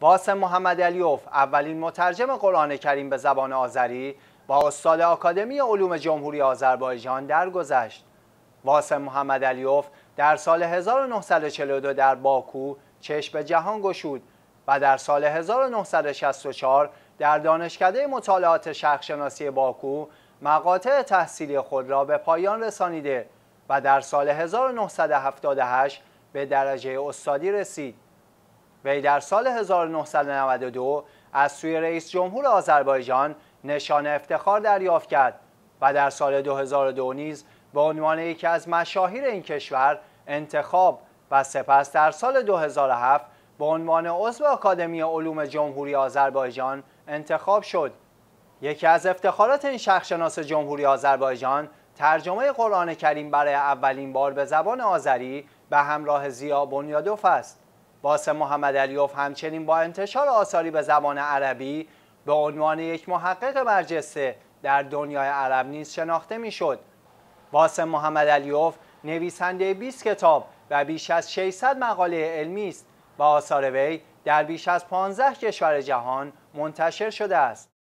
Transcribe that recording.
واسم محمد علیوف اولین مترجم قرآن کریم به زبان آذری با استاد آکادمی علوم جمهوری آذربایجان درگذشت. واسم محمد علیوف در سال 1942 در باکو چشم به جهان گشود و در سال 1964 در دانشکده مطالعات شناسی باکو مقاطع تحصیلی خود را به پایان رسانیده و در سال 1978 به درجه استادی رسید. وی در سال 1992 از سوی رئیس جمهور آذربایجان نشان افتخار دریافت کرد و در سال 2002 نیز به عنوان یکی از مشاهیر این کشور انتخاب و سپس در سال 2007 به عنوان عضو آکادمی علوم جمهوری آذربایجان انتخاب شد. یکی از افتخارات این شخصشناس جمهوری آذربایجان ترجمه قرآن کریم برای اولین بار به زبان آذری به همراه زیا بنیادوف است. باسم محمد علیوف همچنین با انتشار آثاری به زبان عربی به عنوان یک محقق برجسته در دنیای عرب نیز شناخته میشد. باسم محمد علیوف نویسنده 20 کتاب و بیش از 600 مقاله علمی است و آثار وی در بیش از 15 کشور جهان منتشر شده است.